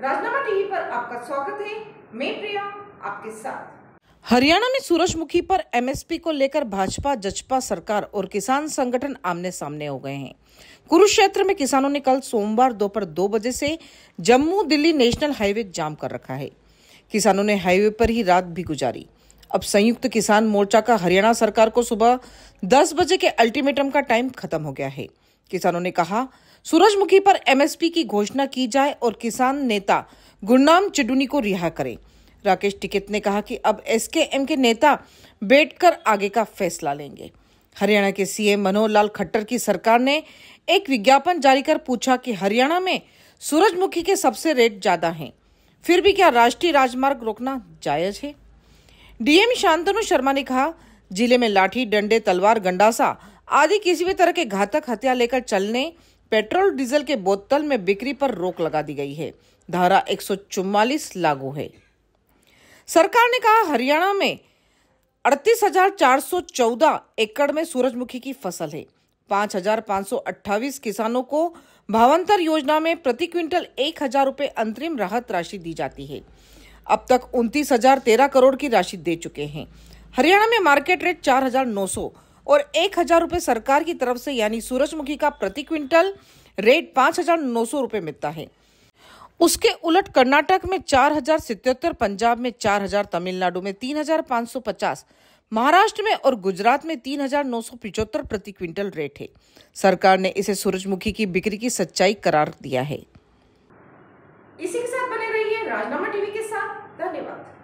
राजनामा TV पर आपका स्वागत है मैं प्रिया आपके साथ हरियाणा में सूरजमुखी पर एमएसपी को लेकर भाजपा जजपा सरकार और किसान संगठन आमने सामने हो गए हैं कुरुक्षेत्र में किसानों ने कल सोमवार दोपहर दो बजे से Jammu Delhi national highway jam कर रखा है किसानों ने हाईवे पर ही रात भी गुजारी अब संयुक्त किसान मोर्चा का हरियाणा सरकार को सुबह 10 बजे के अल्टीमेटम का टाइम खत्म हो गया है किसानों ने कहा सूरजमुखी पर एमएसपी की घोषणा की जाए और किसान नेता गुरनाम चिडुनी को रिहा करें राकेश टिकेत ने कहा कि अब एसकेएम के नेता बैठ कर आगे का फैसला लेंगे हरियाणा के सीएम मनोहर लाल खट्टर की सरकार ने एक विज्ञापन जारी कर पूछा कि हरियाणा में सूरजमुखी के सबसे रेट ज्यादा हैं फिर भी क्या राष्ट्रीय राजमार्ग रोकना जायज है डीएम शांतनु शर्मा ने कहा जिले में लाठी डंडे तलवार गंडासा आदि किसी भी तरह के घातक हत्या लेकर चलने पेट्रोल डीजल के बोतल में बिक्री पर रोक लगा दी गई है धारा एक लागू है सरकार ने कहा हरियाणा में अड़तीस एकड़ में सूरजमुखी की फसल है पांच किसानों को भावंतर योजना में प्रति क्विंटल एक हजार रूपए अंतरिम राहत राशि दी जाती है अब तक उनतीस हजार तेरह करोड़ की राशि दे चुके हैं हरियाणा में मार्केट रेट चार हजार नौ सौ और एक हजार रूपए सरकार की तरफ से यानी सूरजमुखी का प्रति क्विंटल रेट पांच हजार नौ सौ रूपए मिलता है उसके उलट कर्नाटक में चार हजार सितर पंजाब में चार हजार तमिलनाडु में तीन हजार पाँच सौ पचास महाराष्ट्र में और गुजरात में तीन हजार नौ सौ पिचहत्तर प्रति क्विंटल रेट है सरकार ने इसे सूरजमुखी की बिक्री की सच्चाई करार दिया है इसी के साथ बने रहिए राजनामा टीवी के साथ धन्यवाद